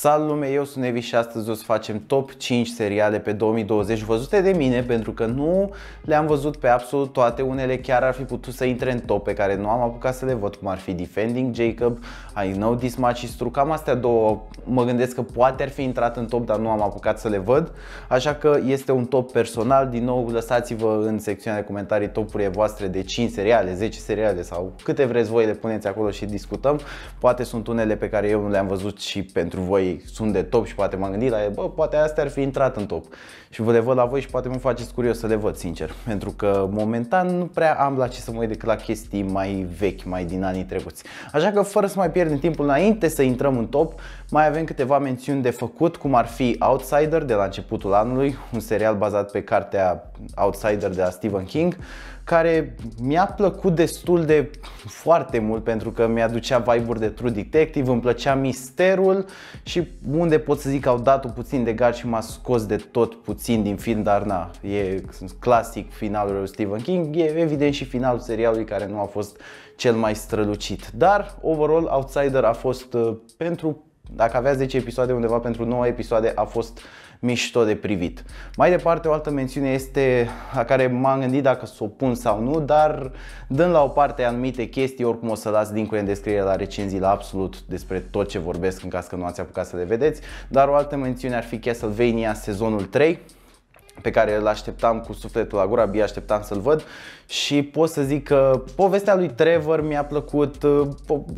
Salut lume, eu sunt Nevi și astăzi o să facem top 5 seriale pe 2020 văzute de mine pentru că nu le-am văzut pe absolut toate, unele chiar ar fi putut să intre în top pe care nu am apucat să le văd, cum ar fi Defending Jacob, I Know This Much și True, cam astea două mă gândesc că poate ar fi intrat în top, dar nu am apucat să le văd, așa că este un top personal, din nou lăsați-vă în secțiunea de comentarii topurile voastre de 5 seriale, 10 seriale sau câte vreți voi le puneți acolo și discutăm, poate sunt unele pe care eu nu le-am văzut și pentru voi ei sunt de top și poate m-am gândit la ei, bă, poate astea ar fi intrat în top. Și vă le văd la voi și poate mă faceți curios să le văd, sincer. Pentru că momentan nu prea am la ce să mă uit decât la chestii mai vechi, mai din anii trecuți. Așa că fără să mai pierdem timpul înainte să intrăm în top, mai avem câteva mențiuni de făcut, cum ar fi Outsider de la începutul anului, un serial bazat pe cartea Outsider de la Stephen King, care mi-a plăcut destul de foarte mult pentru că mi-aducea vibe-uri de True Detective, îmi plăcea misterul și unde pot să zic că au dat un puțin de gar și m-a scos de tot puțin din film, dar na, e clasic finalul lui Stephen King, e evident și finalul serialului care nu a fost cel mai strălucit. Dar, overall, Outsider a fost uh, pentru dacă aveați 10 deci episoade undeva pentru 9 episoade a fost mișto de privit. Mai departe, o altă mențiune este la care m-am gândit dacă să o pun sau nu, dar dând la o parte anumite chestii, oricum o să las din în descriere la recenzii la absolut despre tot ce vorbesc în caz că nu ați apucat să le vedeți, dar o altă mențiune ar fi Castlevania sezonul 3, pe care îl așteptam cu sufletul la gura, abia așteptam să-l văd și pot să zic că povestea lui Trevor mi-a plăcut, uh,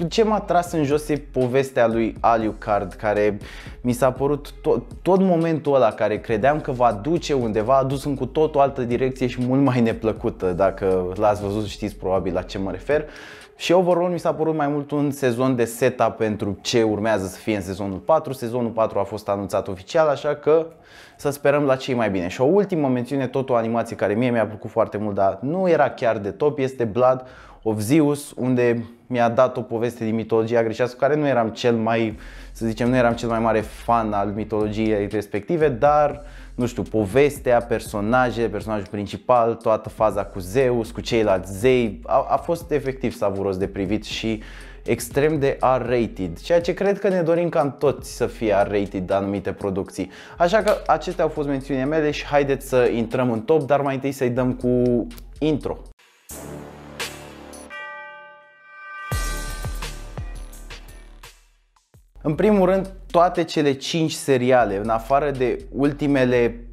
ce m-a tras în jos e povestea lui Alucard care mi s-a părut tot, tot momentul ăla care credeam că va duce undeva a dus în cu tot o altă direcție și mult mai neplăcută, dacă l-ați văzut știți probabil la ce mă refer. Uh, și overall mi s-a părut mai mult un sezon de setup pentru ce urmează să fie în sezonul 4. Sezonul 4 a fost anunțat oficial, așa că să sperăm la cei mai bine. Și o ultimă mențiune, tot o animație care mie mi-a plăcut foarte mult, dar nu era chiar de top, este Blood of Zeus, unde mi-a dat o poveste din mitologia grecească, care nu eram cel mai, să zicem, nu eram cel mai mare fan al mitologiei respective, dar uh, nu știu, povestea, personaje, personajul principal, toată faza cu Zeus, cu ceilalți zei, a, a fost efectiv savuros de privit și extrem de R-rated, ceea ce cred că ne dorim ca toți să fie R-rated de anumite producții. Așa că acestea au fost mențiunile mele și haideți să intrăm în top, dar mai întâi să-i dăm cu intro. În primul rând, toate cele 5 seriale, în afară de ultimele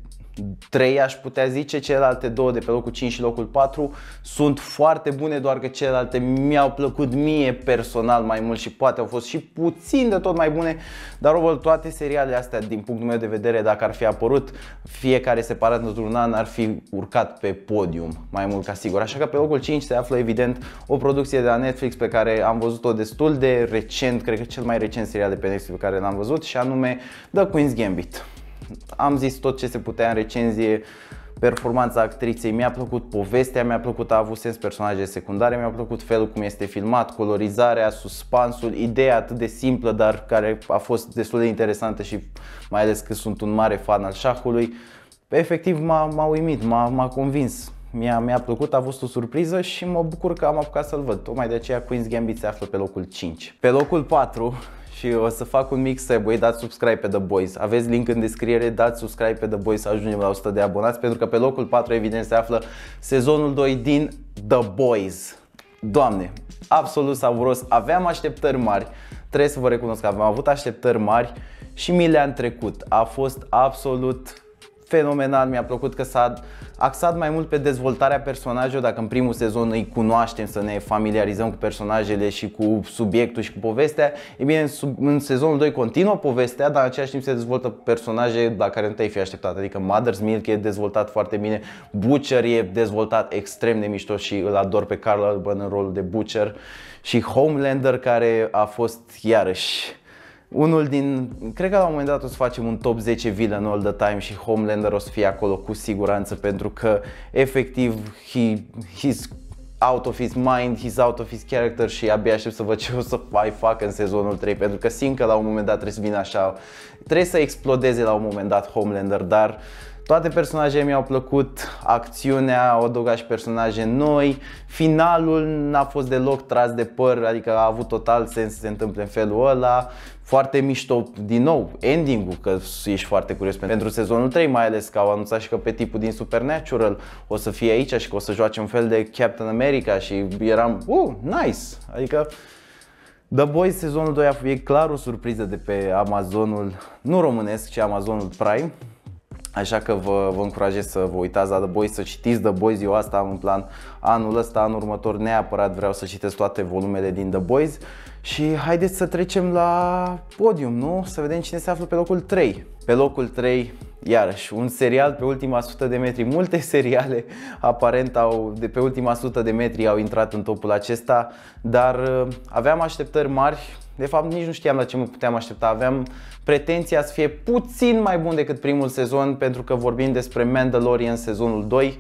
3 aș putea zice, celelalte două de pe locul 5 și locul 4 sunt foarte bune, doar că celelalte mi-au plăcut mie personal mai mult și poate au fost și puțin de tot mai bune, dar o toate serialele astea din punctul meu de vedere, dacă ar fi apărut fiecare separat într-un an, ar fi urcat pe podium, mai mult ca sigur. Așa că pe locul 5 se află evident o producție de la Netflix pe care am văzut-o destul de recent, cred că cel mai recent serial de pe Netflix pe care l-am văzut și anume The Queen's Gambit am zis tot ce se putea în recenzie, performanța actriței, mi-a plăcut povestea, mi-a plăcut, a avut sens personaje secundare, mi-a plăcut felul cum este filmat, colorizarea, suspansul, ideea atât de simplă, dar care a fost destul de interesantă și mai ales că sunt un mare fan al șahului. Efectiv m-a, m-a uimit, m-a, m-a convins. Mi-a, mi-a plăcut, a fost o surpriză și mă bucur că am apucat să-l văd. Tocmai de aceea Queen's Gambit se află pe locul 5. Pe locul 4 și o să fac un mix segue, dați subscribe pe The Boys. Aveți link în descriere, dați subscribe pe The Boys să ajungem la 100 de abonați pentru că pe locul 4 evident se află sezonul 2 din The Boys. Doamne, absolut savuros, aveam așteptări mari, trebuie să vă recunosc că am avut așteptări mari și mi le-am trecut. A fost absolut fenomenal, mi-a plăcut că s-a axat mai mult pe dezvoltarea personajelor, dacă în primul sezon îi cunoaștem, să ne familiarizăm cu personajele și cu subiectul și cu povestea, e bine, în, sezonul 2 continuă povestea, dar în același timp se dezvoltă personaje la care nu te-ai fi așteptat, adică Mother's Milk e dezvoltat foarte bine, Butcher e dezvoltat extrem de mișto și îl ador pe Carl Urban în rolul de Butcher și Homelander care a fost iarăși unul din, cred că la un moment dat o să facem un top 10 villain all the time și Homelander o să fie acolo cu siguranță pentru că efectiv he, he's out of his mind, he's out of his character și abia aștept să văd ce o să mai fac în sezonul 3 pentru că simt că la un moment dat trebuie să vină așa, trebuie să explodeze la un moment dat Homelander, dar uh, toate personajele mi-au plăcut, acțiunea, au adăugat și personaje noi, finalul n-a fost deloc tras de păr, adică a avut total sens să se întâmple în felul ăla, foarte mișto din nou ending-ul, că ești foarte curios pentru sezonul 3, mai ales că au anunțat și că pe tipul din Supernatural o să fie aici și că o să joace un fel de Captain America și eram, uh, nice, adică The Boys sezonul 2 e clar o surpriză de pe Amazonul, nu românesc, ci Amazonul Prime. Așa că vă, vă încurajez să vă uitați la The Boys, să citiți The Boys, eu asta am în plan anul ăsta, anul următor neapărat vreau să citesc toate volumele din The Boys și haideți să trecem la podium, nu? Să vedem cine se află pe locul 3. Pe locul 3, iarăși, un serial pe ultima sută de metri. Multe seriale aparent au, de pe ultima sută de metri au intrat în topul acesta, dar uh, aveam așteptări mari, de fapt nici nu știam la ce mă puteam aștepta, aveam pretenția să fie puțin mai bun decât primul sezon pentru că vorbim despre Mandalorian sezonul 2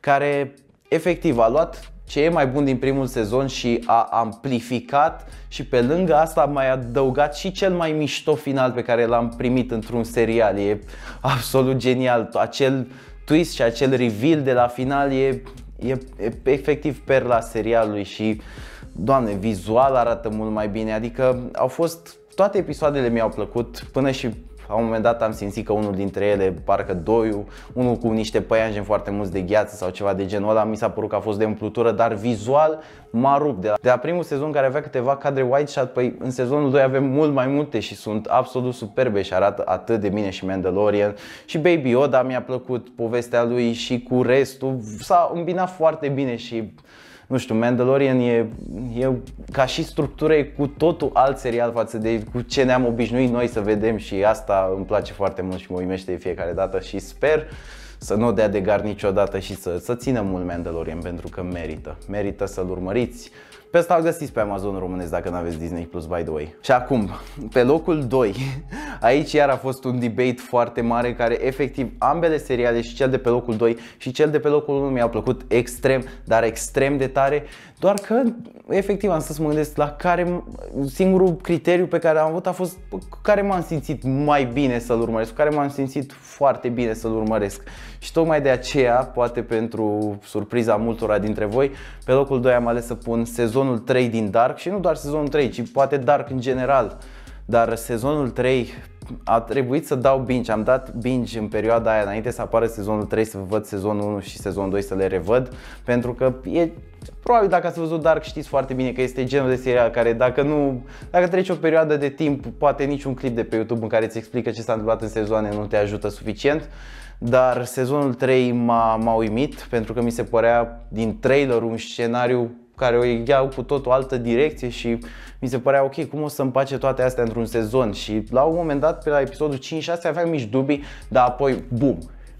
care efectiv a luat ce e mai bun din primul sezon și a amplificat și pe lângă asta a mai adăugat și cel mai mișto final pe care l-am primit într-un serial. E absolut genial. Acel twist și acel reveal de la final e, e, e efectiv perla serialului și, doamne, vizual arată mult mai bine. Adică au fost toate episoadele mi-au plăcut, până și la un moment dat am simțit că unul dintre ele, parcă doiu, unul cu niște păianjen foarte mulți de gheață sau ceva de genul ăla, mi s-a părut că a fost de umplutură, dar vizual m-a rupt. De la, de la primul sezon care avea câteva cadre wide shot, păi în sezonul 2 avem mult mai multe și sunt absolut superbe și arată atât de bine și Mandalorian și Baby Yoda mi-a plăcut povestea lui și cu restul s-a îmbinat foarte bine și nu știu, Mandalorian e, e ca și structură e cu totul alt serial față de cu ce ne-am obișnuit noi să vedem și asta îmi place foarte mult și mă uimește de fiecare dată și sper să nu dea de gar niciodată și să, să țină mult Mandalorian pentru că merită. Merită să-l urmăriți, pe asta o găsiți pe Amazon românesc dacă nu aveți Disney Plus, by the way. Și acum, pe locul 2, aici iar a fost un debate foarte mare care efectiv ambele seriale și cel de pe locul 2 și cel de pe locul 1 mi-au plăcut extrem, dar extrem de tare, doar că efectiv am să mă gândesc la care singurul criteriu pe care am avut a fost care m-am simțit mai bine să-l urmăresc, care m-am simțit foarte bine să-l urmăresc. Și tocmai de aceea, poate pentru surpriza multora dintre voi, pe locul 2 am ales să pun sezonul sezonul 3 din Dark și nu doar sezonul 3, ci poate Dark în general. Dar sezonul 3 a trebuit să dau binge, am dat binge în perioada aia înainte să apară sezonul 3 să văd sezonul 1 și sezonul 2 să le revăd pentru că e Probabil dacă ați văzut Dark știți foarte bine că este genul de serial care dacă nu, dacă treci o perioadă de timp, poate niciun clip de pe YouTube în care îți explică ce s-a întâmplat în sezoane nu te ajută suficient dar sezonul 3 m-a, uimit pentru că mi se părea din trailer un scenariu care o iau cu tot o altă direcție și mi se părea ok, cum o să împace toate astea într-un sezon și la un moment dat, pe la episodul 5-6 aveam mici dubii, dar apoi, bum,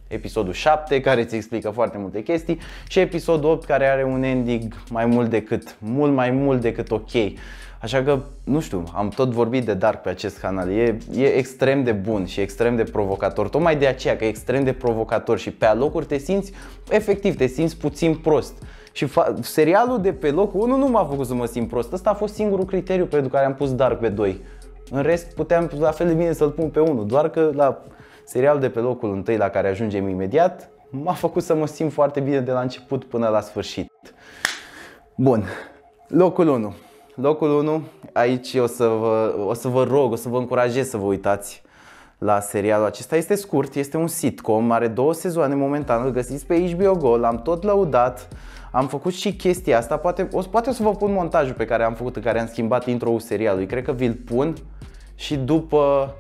episodul 7 care ți explică foarte multe chestii și episodul 8 care are un ending mai mult decât, mult mai mult decât ok. Așa că, nu știu, am tot vorbit de Dark pe acest canal, e, e extrem de bun și extrem de provocator, tocmai de aceea că e extrem de provocator și pe alocuri te simți, efectiv, te simți puțin prost. Și serialul de pe locul 1 nu m-a făcut să mă simt prost. Ăsta a fost singurul criteriu pentru care am pus Dark pe 2. În rest, puteam la fel de bine să-l pun pe 1, doar că la serialul de pe locul 1 la care ajungem imediat, m-a făcut să mă simt foarte bine de la început până la sfârșit. Bun, locul 1. Locul 1, aici o să, vă, o să vă rog, o să vă încurajez să vă uitați la serialul acesta. Este scurt, este un sitcom, are două sezoane momentan, îl găsiți pe HBO Go, l-am tot lăudat am făcut și chestia asta, poate o, poate o să vă pun montajul pe care am făcut, în care am schimbat intro-ul serialului, cred că vi-l pun și după,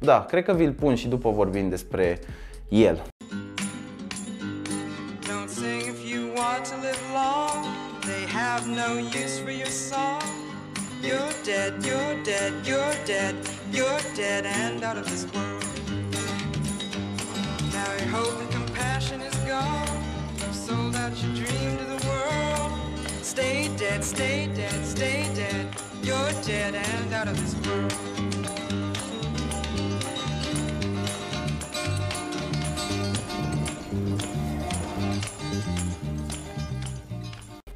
da, cred că vi-l pun și după vorbim despre el. Now your hope and compassion is gone. Sold out your dream to the world. Stay dead, stay dead, stay dead. You're dead and out of this world.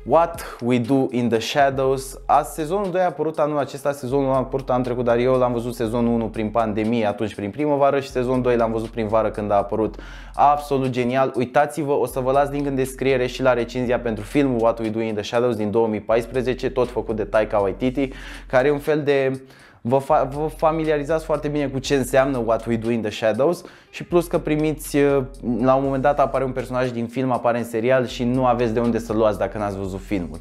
What We Do in the Shadows. A, sezonul 2 a apărut anul acesta, sezonul 1 a apărut anul trecut, dar eu l-am văzut sezonul 1 prin pandemie, atunci prin primăvară și sezonul 2 l-am văzut prin vară când a apărut. Absolut genial. Uitați-vă, o să vă las link în descriere și la recenzia pentru filmul What We Do in the Shadows din 2014, tot făcut de Taika Waititi, care e un fel de vă, fa- vă familiarizați foarte bine cu ce înseamnă What We Do in the Shadows și plus că primiți, uh, la un moment dat apare un personaj din film, apare în serial și nu aveți de unde să luați dacă n-ați văzut filmul.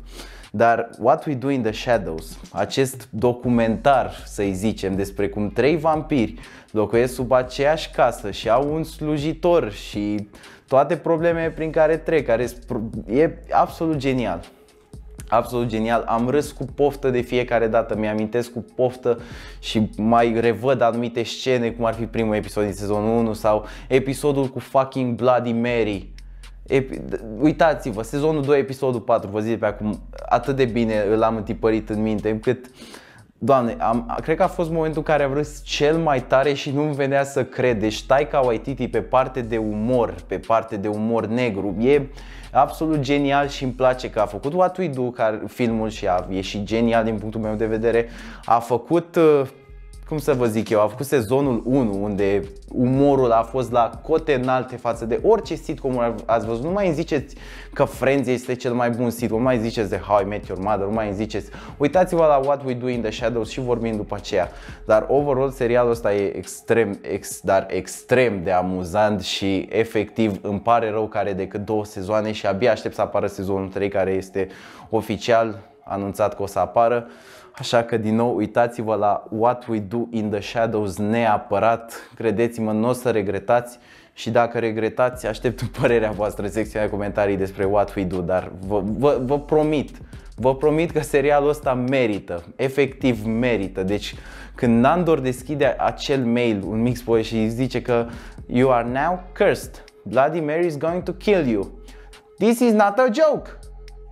Dar What We Do in the Shadows, acest documentar, să-i zicem, despre cum trei vampiri locuiesc sub aceeași casă și au un slujitor și toate problemele prin care trec, care e absolut genial absolut genial. Am râs cu poftă de fiecare dată, mi-amintesc cu poftă și mai revăd anumite scene, cum ar fi primul episod din sezonul 1 sau episodul cu fucking Bloody Mary. Epi- uitați-vă, sezonul 2, episodul 4, vă zic pe acum, atât de bine l-am întipărit în minte, încât uh, Doamne, am, cred că a fost momentul în care a râs cel mai tare și nu-mi venea să cred. Deci Taika Waititi pe parte de umor, pe parte de umor negru, e absolut genial și îmi place că a făcut What We Do, care, filmul și a ieșit genial din punctul meu de vedere. A făcut uh, cum să vă zic eu, a făcut sezonul 1 unde umorul a fost la cote înalte față de orice sitcom ați văzut. Nu mai îmi ziceți că Friends este cel mai bun sitcom, nu mai îmi ziceți de How I Met Your Mother, nu mai îmi ziceți. Uitați-vă la What We Do in the Shadows și vorbim după aceea. Dar overall serialul ăsta e extrem, ex, dar extrem de amuzant și efectiv îmi pare rău că are decât două sezoane și abia aștept să apară sezonul 3 care este oficial anunțat că o să apară. Așa că din nou uitați-vă la What We Do in the Shadows neapărat, credeți-mă, nu o să regretați și dacă regretați, aștept părerea voastră în secțiunea de comentarii despre What We Do, dar vă, vă, vă promit, vă promit că serialul ăsta merită, efectiv merită. Deci când Nandor deschide acel mail, un mix boy, și zice că You are now cursed, Bloody Mary is going to kill you. This is not a joke!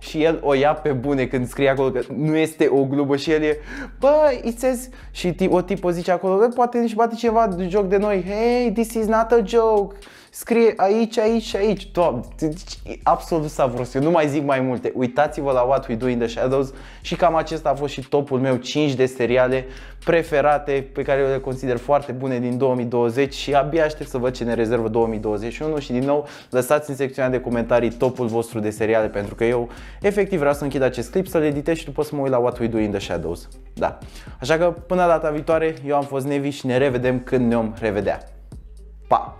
și el o ia pe bune când scrie acolo că nu este o glubă și el e bă, it says, și o tipă zice acolo că poate își bate ceva joc de noi, hey, this is not a joke scrie aici, aici și aici. Doamne, deci absolut savuros. Eu nu mai zic mai multe. Uitați-vă la What We Do in the Shadows și cam acesta a fost și topul meu 5 de seriale preferate pe care eu le consider foarte bune din 2020 și abia aștept să văd ce ne rezervă 2021 și din nou lăsați în secțiunea de comentarii topul vostru de seriale pentru că eu efectiv vreau să închid acest clip, să-l editez și după să mă uit la What We Do in the Shadows. Da. Așa că până data viitoare, eu am fost Nevi și ne revedem când ne-om revedea. Pa!